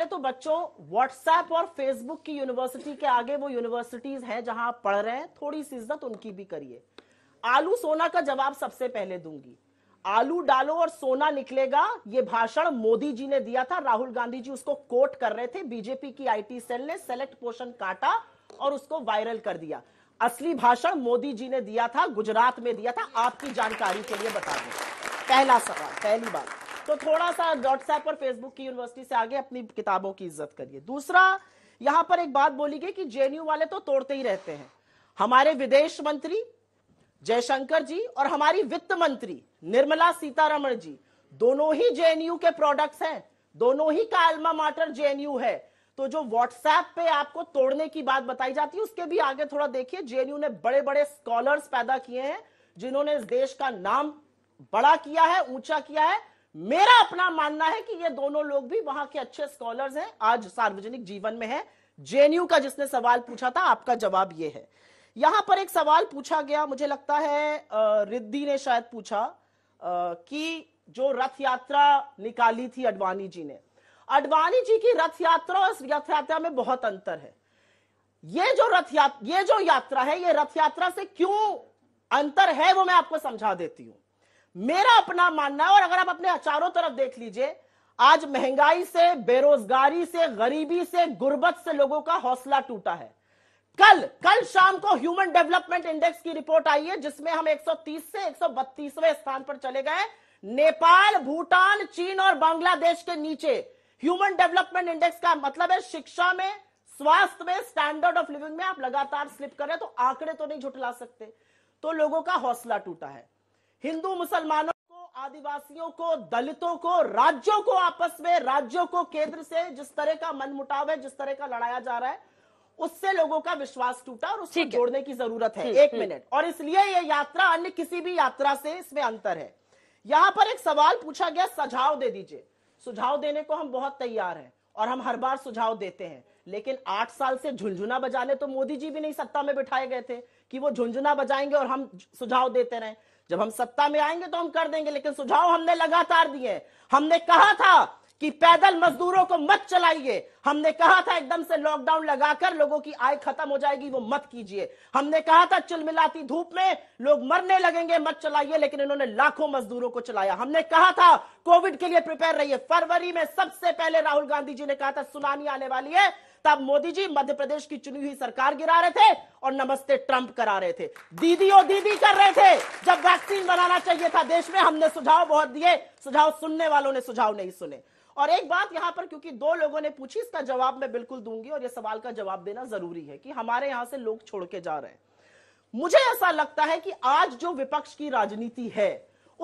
पहले तो बच्चों व्हाट्सएप और फेसबुक की यूनिवर्सिटी के आगे वो यूनिवर्सिटीज हैं जहां आप पढ़ रहे हैं थोड़ी सी इज्जत उनकी भी करिए आलू सोना का जवाब सबसे पहले दूंगी आलू डालो और सोना निकलेगा ये भाषण मोदी जी ने दिया था राहुल गांधी जी उसको कोट कर रहे थे बीजेपी की आईटी सेल ने सेलेक्ट पोर्शन काटा और उसको वायरल कर दिया असली भाषण मोदी जी ने दिया था गुजरात में दिया था आपकी जानकारी के लिए बता दें पहला सवाल पहली बात तो थोड़ा सा व्हाट्सएप और फेसबुक की यूनिवर्सिटी से आगे अपनी किताबों की इज्जत करिए दूसरा यहां पर एक बात बोली गई कि जेएनयू वाले तो तोड़ते ही रहते हैं हमारे विदेश मंत्री जयशंकर जी और हमारी वित्त मंत्री निर्मला सीतारमण जी दोनों ही जेएनयू के प्रोडक्ट्स हैं दोनों ही का अल्मा माटर जेएनयू है तो जो व्हाट्सएप पे आपको तोड़ने की बात बताई जाती है उसके भी आगे थोड़ा देखिए जेएनयू ने बड़े बड़े स्कॉलर्स पैदा किए हैं जिन्होंने इस देश का नाम बड़ा किया है ऊंचा किया है मेरा अपना मानना है कि ये दोनों लोग भी वहां के अच्छे स्कॉलर्स हैं आज सार्वजनिक जीवन में है जेएनयू का जिसने सवाल पूछा था आपका जवाब ये है यहां पर एक सवाल पूछा गया मुझे लगता है रिद्धि ने शायद पूछा कि जो रथ यात्रा निकाली थी अडवाणी जी ने अडवाणी जी की रथ यात्रा और रथ यात्रा में बहुत अंतर है ये जो रथ यात्रा ये जो यात्रा है ये रथ यात्रा से क्यों अंतर है वो मैं आपको समझा देती हूं मेरा अपना मानना है और अगर आप अपने चारों तरफ देख लीजिए आज महंगाई से बेरोजगारी से गरीबी से गुर्बत से लोगों का हौसला टूटा है कल कल शाम को ह्यूमन डेवलपमेंट इंडेक्स की रिपोर्ट आई है जिसमें हम 130 से 132वें स्थान पर चले गए नेपाल भूटान चीन और बांग्लादेश के नीचे ह्यूमन डेवलपमेंट इंडेक्स का मतलब है शिक्षा में स्वास्थ्य में स्टैंडर्ड ऑफ लिविंग में आप लगातार स्लिप कर रहे हैं तो आंकड़े तो नहीं झुटला सकते तो लोगों का हौसला टूटा है हिंदू मुसलमानों को आदिवासियों को दलितों को राज्यों को आपस में राज्यों को केंद्र से जिस तरह का मनमुटाव है जिस तरह का लड़ाया जा रहा है उससे लोगों का विश्वास टूटा और उसको जोड़ने की जरूरत है एक हम्म। मिनट और इसलिए यह यात्रा अन्य किसी भी यात्रा से इसमें अंतर है यहां पर एक सवाल पूछा गया सुझाव दे दीजिए सुझाव देने को हम बहुत तैयार हैं और हम हर बार सुझाव देते हैं लेकिन आठ साल से झुंझुना बजाने तो मोदी जी भी नहीं सत्ता में बिठाए गए थे कि वो झुंझुना बजाएंगे और हम सुझाव देते रहे जब हम सत्ता में आएंगे तो हम कर देंगे लेकिन सुझाव हमने लगातार दिए हमने कहा था कि पैदल मजदूरों को मत चलाइए हमने कहा था एकदम से लॉकडाउन लगाकर लोगों की आय खत्म हो जाएगी वो मत कीजिए हमने कहा था चिलमिलाती धूप में लोग मरने लगेंगे मत चलाइए लेकिन इन्होंने लाखों मजदूरों को चलाया हमने कहा था कोविड के लिए प्रिपेयर रहिए फरवरी में सबसे पहले राहुल गांधी जी ने कहा था सुनानी आने वाली है तब मोदी जी मध्य प्रदेश की चुनी हुई सरकार गिरा रहे थे और नमस्ते ट्रंप करा रहे थे दीदी और दीदी कर रहे थे जब वैक्सीन बनाना चाहिए था देश में हमने सुझाव बहुत दिए सुझाव सुनने वालों ने सुझाव नहीं सुने और एक बात यहां पर क्योंकि दो लोगों ने पूछी इसका जवाब मैं बिल्कुल दूंगी और यह सवाल का जवाब देना जरूरी है कि हमारे यहां से लोग छोड़ के जा रहे हैं मुझे ऐसा लगता है कि आज जो विपक्ष की राजनीति है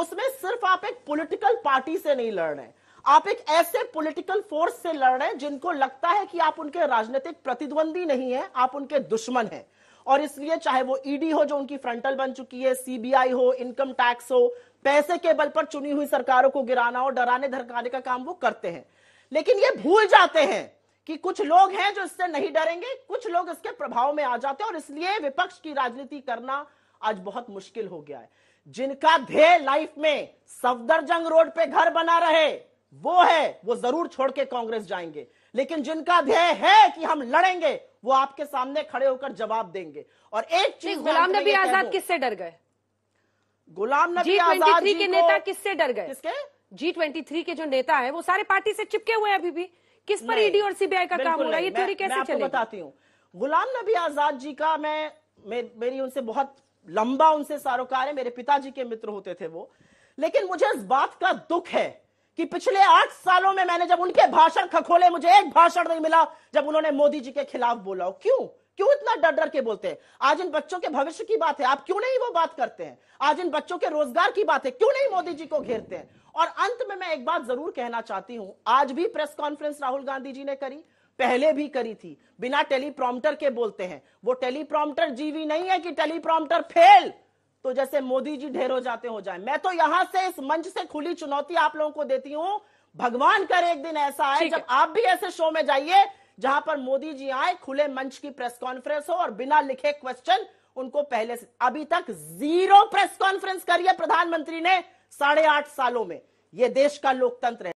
उसमें सिर्फ आप एक पॉलिटिकल पार्टी से नहीं लड़ रहे हैं आप एक ऐसे पॉलिटिकल फोर्स से लड़ रहे हैं जिनको लगता है कि आप उनके राजनीतिक प्रतिद्वंदी नहीं हैं आप उनके दुश्मन हैं और इसलिए चाहे वो ईडी e हो जो उनकी फ्रंटल बन चुकी है सीबीआई हो इनकम टैक्स हो पैसे के बल पर चुनी हुई सरकारों को गिराना हो डराने धरकाने का काम वो करते हैं लेकिन ये भूल जाते हैं कि कुछ लोग हैं जो इससे नहीं डरेंगे कुछ लोग इसके प्रभाव में आ जाते हैं और इसलिए विपक्ष की राजनीति करना आज बहुत मुश्किल हो गया है जिनका ध्येय लाइफ में सफदरजंग रोड पे घर बना रहे वो है वो जरूर छोड़ के कांग्रेस जाएंगे लेकिन जिनका ध्येय है कि हम लड़ेंगे वो आपके सामने खड़े होकर जवाब देंगे और एक चीज गुलाम नबी आजाद किससे डर गए गुलाम नबी आजाद के नेता किससे डर गए किसके जी ट्वेंटी थ्री के जो नेता है वो सारे पार्टी से चिपके हुए हैं अभी भी किस पर ईडी और सीबीआई का काम हो रहा है ये थ्योरी कैसे बताती हूँ गुलाम नबी आजाद जी का मैं मेरी उनसे बहुत लंबा उनसे सारोकार है मेरे पिताजी के मित्र होते थे वो लेकिन मुझे इस बात का दुख है कि पिछले आठ सालों में मैंने जब उनके भाषण खखोले मुझे एक भाषण नहीं मिला जब उन्होंने मोदी जी के खिलाफ बोला क्यों क्यों इतना डर डर के बोलते हैं आज इन बच्चों के भविष्य की बात है आप क्यों नहीं वो बात करते हैं आज इन बच्चों के रोजगार की बात है क्यों नहीं मोदी जी को घेरते हैं और अंत में मैं एक बात जरूर कहना चाहती हूं आज भी प्रेस कॉन्फ्रेंस राहुल गांधी जी ने करी पहले भी करी थी बिना टेलीप्रॉम्प्टर के बोलते हैं वो टेलीप्रॉम्प्टर जीवी नहीं है कि टेलीप्रॉम्प्टर फेल तो जैसे मोदी जी ढेर हो जाते हो जाए मैं तो यहां से इस मंच से खुली चुनौती आप लोगों को देती हूं भगवान करे एक दिन ऐसा आए जब आप भी ऐसे शो में जाइए जहां पर मोदी जी आए खुले मंच की प्रेस कॉन्फ्रेंस हो और बिना लिखे क्वेश्चन उनको पहले से अभी तक जीरो प्रेस कॉन्फ्रेंस करी है प्रधानमंत्री ने साढ़े आठ सालों में यह देश का लोकतंत्र है